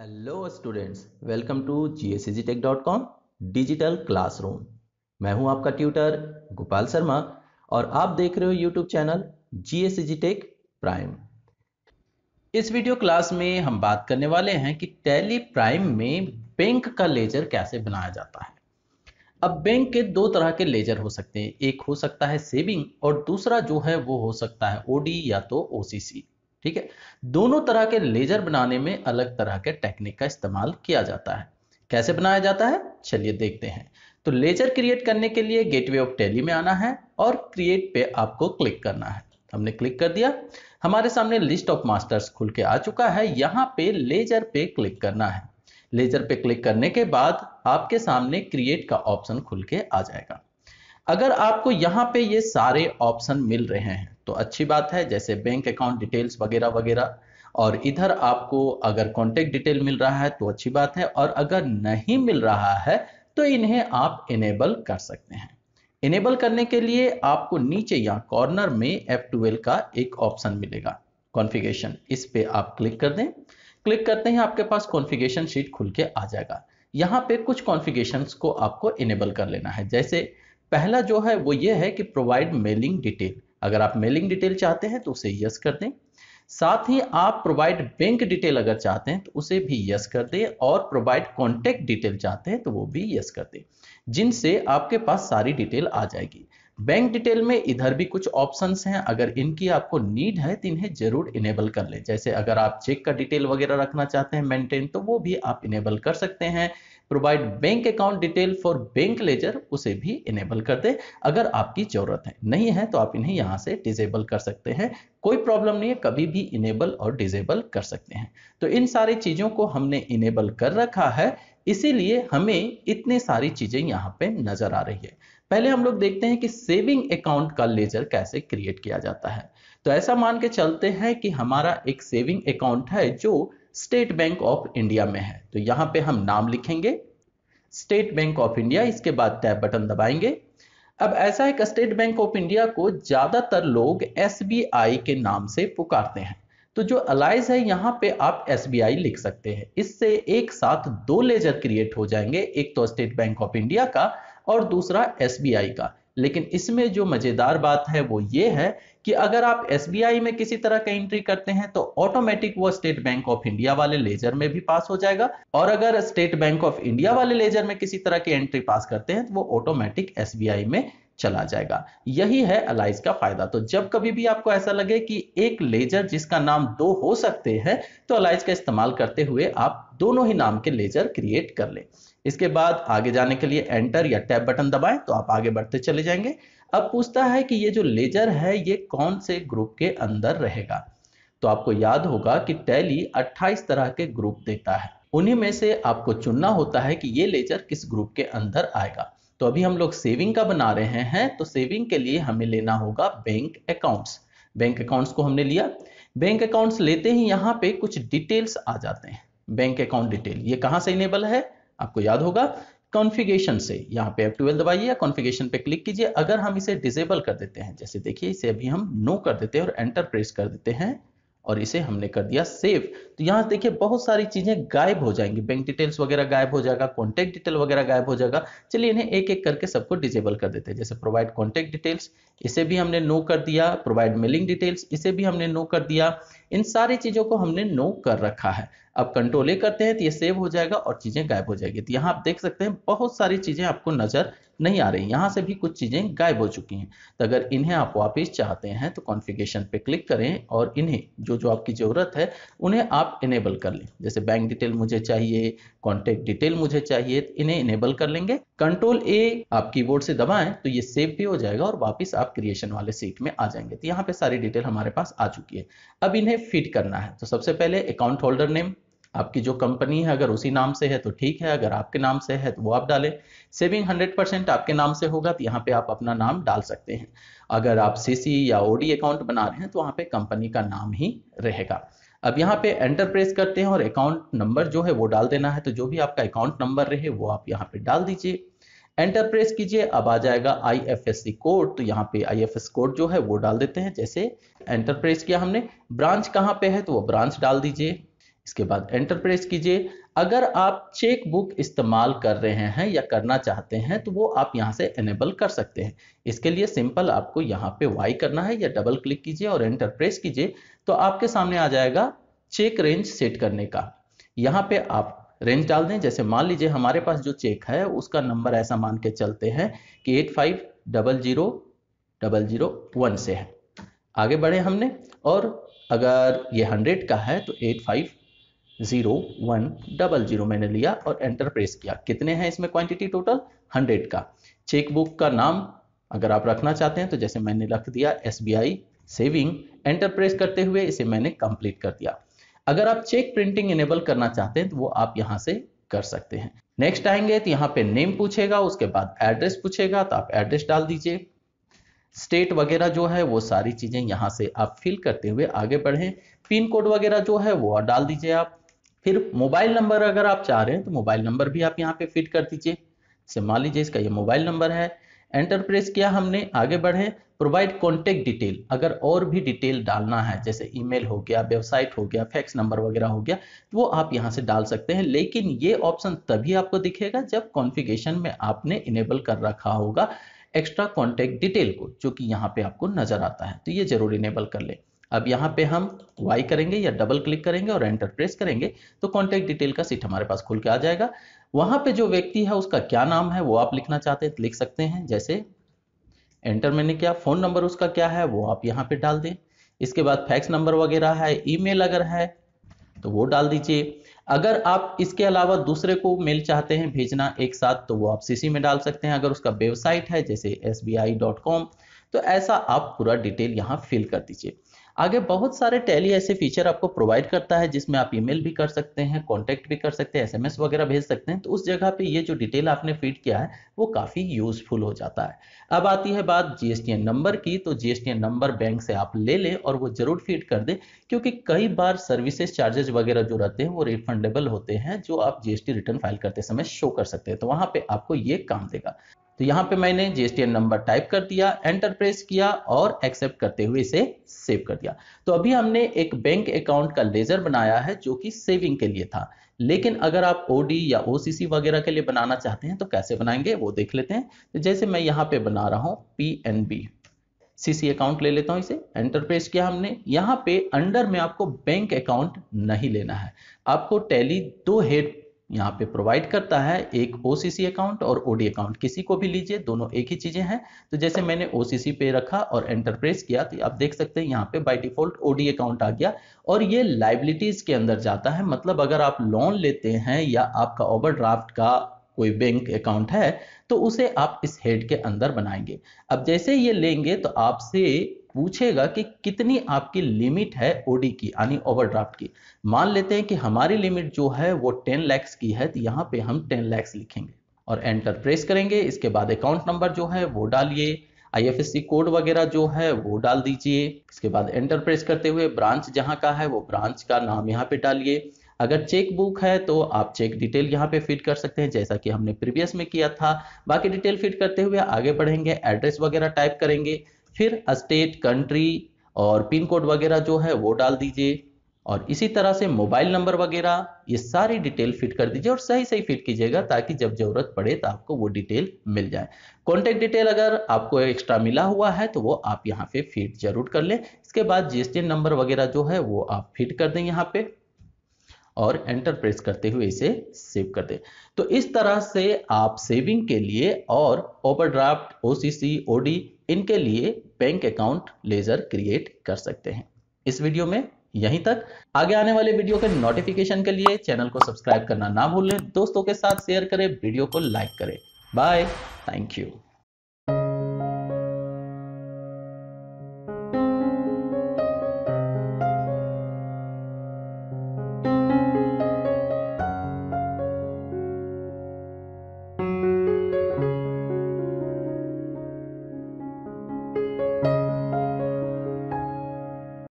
hello students welcome to G digital classroom मैं हूं आपका ट्यूटर गोपाल शर्मा और आप देख रहे हो यूट्यूब चैनल जी प्राइम इस वीडियो क्लास में हम बात करने वाले हैं कि टेली प्राइम में बैंक का लेजर कैसे बनाया जाता है अब बैंक के दो तरह के लेजर हो सकते हैं एक हो सकता है सेविंग और दूसरा जो है वो हो सकता है ओडी या तो ओसीसी ठीक है दोनों तरह के लेजर बनाने में अलग तरह के टेक्निक का इस्तेमाल किया जाता है कैसे बनाया जाता है चलिए देखते हैं तो लेजर क्रिएट करने के लिए गेटवे ऑफ टेली में आना है और क्रिएट पे आपको क्लिक करना है हमने क्लिक कर दिया हमारे सामने लिस्ट ऑफ मास्टर्स खुल के आ चुका है यहाँ पे लेजर पे क्लिक करना है लेजर पे क्लिक करने के बाद आपके सामने क्रिएट का ऑप्शन खुल के आ जाएगा अगर आपको यहाँ पे ये सारे ऑप्शन मिल रहे हैं तो अच्छी बात है जैसे बैंक अकाउंट डिटेल्स वगैरह वगैरह और इधर आपको अगर कॉन्टेक्ट डिटेल मिल रहा है तो अच्छी बात है और अगर नहीं मिल रहा है तो इन्हें आप इनेबल कर सकते हैं इनेबल करने के लिए आपको नीचे या कॉर्नर में F12 का एक ऑप्शन मिलेगा कॉन्फ़िगरेशन इस पे आप क्लिक कर दें क्लिक करते ही आपके पास कॉन्फ़िगरेशन शीट खुल के आ जाएगा यहाँ पे कुछ कॉन्फ़िगरेशन को आपको इनेबल कर लेना है जैसे पहला जो है वो ये है कि प्रोवाइड मेलिंग डिटेल अगर आप मेलिंग डिटेल चाहते हैं तो उसे यस कर दें साथ ही आप प्रोवाइड बैंक डिटेल अगर चाहते हैं तो उसे भी यस कर दें और प्रोवाइड कॉन्टैक्ट डिटेल चाहते हैं तो वो भी यस कर दें जिनसे आपके पास सारी डिटेल आ जाएगी बैंक डिटेल में इधर भी कुछ ऑप्शंस हैं अगर इनकी आपको नीड है तो इन्हें जरूर इनेबल कर लें जैसे अगर आप चेक का डिटेल वगैरह रखना चाहते हैं मेंटेन तो वो भी आप इनेबल कर सकते हैं provide bank account detail for bank ledger उसे भी इनेबल कर दें अगर आपकी जरूरत है नहीं है तो आप इन्हें यहाँ से डिजेबल कर सकते हैं कोई प्रॉब्लम नहीं है कभी भी इनेबल और डिजेबल कर सकते हैं तो इन सारी चीज़ों को हमने इनेबल कर रखा है इसीलिए हमें इतनी सारी चीज़ें यहाँ पे नज़र आ रही है पहले हम लोग देखते हैं कि सेविंग अकाउंट का लेजर कैसे क्रिएट किया जाता है तो ऐसा मान के चलते हैं कि हमारा एक सेविंग अकाउंट है जो स्टेट बैंक ऑफ इंडिया में है तो यहां पे हम नाम लिखेंगे स्टेट बैंक ऑफ इंडिया इसके बाद टैब बटन दबाएंगे अब ऐसा एक स्टेट बैंक ऑफ इंडिया को ज्यादातर लोग एस के नाम से पुकारते हैं तो जो अलाइज है यहाँ पे आप एस लिख सकते हैं इससे एक साथ दो लेजर क्रिएट हो जाएंगे एक तो स्टेट बैंक ऑफ इंडिया का और दूसरा एस का लेकिन इसमें जो मजेदार बात है वो ये है कि अगर आप एस में किसी तरह का एंट्री करते हैं तो ऑटोमेटिक वो स्टेट बैंक ऑफ इंडिया वाले लेजर में भी पास हो जाएगा और अगर स्टेट बैंक ऑफ इंडिया वाले लेजर में किसी तरह की एंट्री पास करते हैं तो वो ऑटोमेटिक एस में चला जाएगा यही है अलाइज का फायदा तो जब कभी भी आपको ऐसा लगे कि एक लेजर जिसका नाम दो हो सकते हैं तो अलाइज का इस्तेमाल करते हुए आप दोनों ही नाम के लेजर क्रिएट कर लें इसके बाद आगे जाने के लिए एंटर या टैब बटन दबाएं तो आप आगे बढ़ते चले जाएंगे अब पूछता है कि ये जो लेजर है ये कौन से ग्रुप के अंदर रहेगा तो आपको याद होगा कि टैली 28 तरह के ग्रुप देता है उन्हीं में से आपको चुनना होता है कि ये लेजर किस ग्रुप के अंदर आएगा तो अभी हम लोग सेविंग का बना रहे हैं तो सेविंग के लिए हमें लेना होगा बैंक अकाउंट्स बैंक अकाउंट्स को हमने लिया बैंक अकाउंट्स लेते ही यहाँ पे कुछ डिटेल्स आ जाते हैं बैंक अकाउंट डिटेल ये कहाँ से इनेबल है आपको याद होगा कॉन्फ़िगरेशन से यहाँ पे F12 दबाइए या कॉन्फ़िगरेशन पे क्लिक कीजिए अगर हम इसे डिजेबल कर देते हैं जैसे देखिए इसे अभी हम नो कर देते हैं और एंटर प्रेस कर देते हैं और इसे हमने कर दिया सेव तो यहाँ देखिए बहुत सारी चीजें गायब हो जाएंगी बैंक डिटेल्स वगैरह गायब हो जाएगा कॉन्टैक्ट डिटेल वगैरह गायब हो जाएगा चलिए इन्हें एक एक करके सबको डिजेबल कर देते हैं जैसे प्रोवाइड कॉन्टैक्ट डिटेल्स इसे भी हमने नो कर दिया प्रोवाइड मेलिंग डिटेल्स इसे भी हमने नो कर दिया इन सारी चीजों को हमने नो कर रखा है अब कंट्रोल ए करते हैं तो ये सेव हो जाएगा और चीजें गायब हो जाएगी तो यहाँ आप देख सकते हैं बहुत सारी चीजें आपको नजर नहीं आ रही यहाँ से भी कुछ चीजें गायब हो चुकी हैं तो अगर इन्हें आप वापिस चाहते हैं तो कॉन्फ़िगरेशन पे क्लिक करें और इन्हें जो जो आपकी जरूरत है उन्हें आप आप इनेबल कर लें जैसे बैंक डिटेल मुझे चाहिए कॉन्टेक्ट डिटेल मुझे चाहिए तो इन्हें इनेबल कर लेंगे कंट्रोल ए आप कीबोर्ड से दबाएं तो ये सेव भी हो जाएगा और वापस आप क्रिएशन वाले सीट में आ जाएंगे तो यहाँ पे सारी डिटेल हमारे पास आ चुकी है अब इन्हें फिट करना है तो सबसे पहले अकाउंट होल्डर नेम आपकी जो कंपनी है अगर उसी नाम से है तो ठीक है अगर आपके नाम से है तो वो आप डालें सेविंग 100 परसेंट आपके नाम से होगा तो यहाँ पे आप अपना नाम डाल सकते हैं अगर आप सीसी या ओडी अकाउंट बना रहे हैं तो वहाँ पे कंपनी का नाम ही रहेगा अब यहाँ पे एंटर प्रेस करते हैं और अकाउंट नंबर जो है वो डाल देना है तो जो भी आपका अकाउंट नंबर रहे वो आप यहाँ पे डाल दीजिए एंटर प्रेस कीजिए अब आ जाएगा आईएफएससी कोड तो यहाँ पे आई कोड जो है वो डाल देते हैं जैसे एंटर प्रेस किया हमने ब्रांच कहाँ पे है तो वो ब्रांच डाल दीजिए इसके बाद एंटर प्रेस कीजिए अगर आप चेक बुक इस्तेमाल कर रहे हैं या करना चाहते हैं तो वो आप यहाँ से एनेबल कर सकते हैं इसके लिए सिंपल आपको यहाँ पे वाई करना है या डबल क्लिक कीजिए और एंटर प्रेस कीजिए तो आपके सामने आ जाएगा चेक रेंज सेट करने का यहां पे आप रेंज डाल दें जैसे मान लीजिए हमारे पास जो चेक है उसका नंबर ऐसा मान के चलते हैं कि eight five double zero double zero one से है आगे बढ़े हमने और अगर ये हंड्रेड का है तो eight five zero one double zero मैंने लिया और एंटर प्रेस किया कितने हैं इसमें क्वांटिटी टोटल हंड्रेड का चेकबुक का नाम अगर आप रखना चाहते हैं तो जैसे मैंने रख दिया एस सेविंग एंटर प्रेस करते हुए इसे मैंने कंप्लीट कर दिया अगर आप चेक प्रिंटिंग इनेबल करना चाहते हैं तो वो आप यहां से कर सकते हैं नेक्स्ट आएंगे तो यहाँ पे नेम पूछेगा उसके बाद एड्रेस पूछेगा तो आप एड्रेस डाल दीजिए स्टेट वगैरह जो है वो सारी चीज़ें यहां से आप फिल करते हुए आगे बढ़ें पिन कोड वगैरह जो है वो डाल दीजिए आप फिर मोबाइल नंबर अगर आप चाह रहे हैं तो मोबाइल नंबर भी आप यहाँ पे फिट कर दीजिए से मान लीजिए इसका ये मोबाइल नंबर है एंटर प्रेस किया हमने आगे बढ़े प्रोवाइड कॉन्टेक्ट डिटेल अगर और भी डिटेल डालना है जैसे ईमेल हो गया वेबसाइट हो गया फैक्स नंबर वगैरह हो गया तो वो आप यहाँ से डाल सकते हैं लेकिन ये ऑप्शन तभी आपको दिखेगा जब कॉन्फ़िगरेशन में आपने इनेबल कर रखा होगा एक्स्ट्रा कॉन्टेक्ट डिटेल को जो कि यहाँ पे आपको नजर आता है तो ये जरूर इनेबल कर लें अब यहाँ पे हम वाई करेंगे या डबल क्लिक करेंगे और एंटर प्रेस करेंगे तो कॉन्टैक्ट डिटेल का सीट हमारे पास खुल के आ जाएगा वहां पे जो व्यक्ति है उसका क्या नाम है वो आप लिखना चाहते हैं लिख सकते हैं जैसे एंटर मैंने किया फोन नंबर उसका क्या है वो आप यहाँ पे डाल दें इसके बाद फैक्स नंबर वगैरह है ईमेल अगर है तो वो डाल दीजिए अगर आप इसके अलावा दूसरे को मेल चाहते हैं भेजना एक साथ तो वो आप सीसी में डाल सकते हैं अगर उसका वेबसाइट है जैसे एस तो ऐसा आप पूरा डिटेल यहाँ फिल कर दीजिए आगे बहुत सारे टैली ऐसे फीचर आपको प्रोवाइड करता है जिसमें आप ईमेल भी कर सकते हैं कॉन्टैक्ट भी कर सकते हैं एस वगैरह भेज सकते हैं तो उस जगह पे ये जो डिटेल आपने फीड किया है वो काफ़ी यूजफुल हो जाता है अब आती है बात जीएसटी नंबर की तो जीएसटी नंबर बैंक से आप ले लें और वो जरूर फीड कर दें क्योंकि कई बार सर्विसेज चार्जेज वगैरह जो रहते हैं वो रिफंडेबल होते हैं जो आप जीएसटी रिटर्न फाइल करते समय शो कर सकते हैं तो वहाँ पर आपको ये काम देगा तो यहां पे मैंने जीएसटीएन नंबर टाइप कर दिया एंटर प्रेस किया और एक्सेप्ट करते हुए इसे सेव कर दिया तो अभी हमने एक बैंक अकाउंट का लेजर बनाया है जो कि सेविंग के लिए था लेकिन अगर आप ओडी या ओसीसी वगैरह के लिए बनाना चाहते हैं तो कैसे बनाएंगे वो देख लेते हैं तो जैसे मैं यहां पे बना रहा हूं P N B CC account ले लेता हूं इसे एंटर प्रेस किया हमने यहां पे अंडर में आपको बैंक अकाउंट नहीं लेना है आपको टैली दो हेड यहाँ पे प्रोवाइड करता है एक ओ अकाउंट और ओडी अकाउंट किसी को भी लीजिए दोनों एक ही चीज़ें हैं तो जैसे मैंने ओ पे रखा और एंटरप्रेस किया तो आप देख सकते हैं यहाँ पे बाई डिफॉल्ट ओडी अकाउंट आ गया और ये लाइबिलिटीज़ के अंदर जाता है मतलब अगर आप लोन लेते हैं या आपका ओवर का कोई बैंक अकाउंट है तो उसे आप इस हेड के अंदर बनाएंगे अब जैसे ये लेंगे तो आपसे पूछेगा कि कितनी आपकी लिमिट है ओडी की यानी ओवरड्राफ्ट की मान लेते हैं कि हमारी लिमिट जो है वो 10 लैक्स की है तो यहाँ पे हम 10 लैक्स लिखेंगे और एंटर प्रेस करेंगे इसके बाद अकाउंट नंबर जो है वो डालिए आईएफएससी कोड वगैरह जो है वो डाल दीजिए इसके बाद एंटर प्रेस करते हुए ब्रांच जहाँ का है वो ब्रांच का नाम यहाँ पे डालिए अगर चेक बुक है तो आप चेक डिटेल यहाँ पे फिट कर सकते हैं जैसा कि हमने प्रीवियस में किया था बाकी डिटेल फिट करते हुए आगे बढ़ेंगे एड्रेस वगैरह टाइप करेंगे फिर स्टेट कंट्री और पिन कोड वगैरह जो है वो डाल दीजिए और इसी तरह से मोबाइल नंबर वगैरह ये सारी डिटेल फिट कर दीजिए और सही सही फिट कीजिएगा ताकि जब जरूरत पड़े तो आपको वो डिटेल मिल जाए कॉन्टैक्ट डिटेल अगर आपको एक्स्ट्रा मिला हुआ है तो वो आप यहाँ पे फिट जरूर कर लें इसके बाद जीएसटी नंबर वगैरह जो है वो आप फिट कर दें यहाँ पे और एंटर प्रेस करते हुए इसे सेव कर दे तो इस तरह से आप सेविंग के लिए और ओवरड्राफ्ट ओसीसी ओडी इनके लिए बैंक अकाउंट लेजर क्रिएट कर सकते हैं इस वीडियो में यहीं तक आगे आने वाले वीडियो के नोटिफिकेशन के लिए चैनल को सब्सक्राइब करना ना भूलें दोस्तों के साथ शेयर करें वीडियो को लाइक करें बाय थैंक यू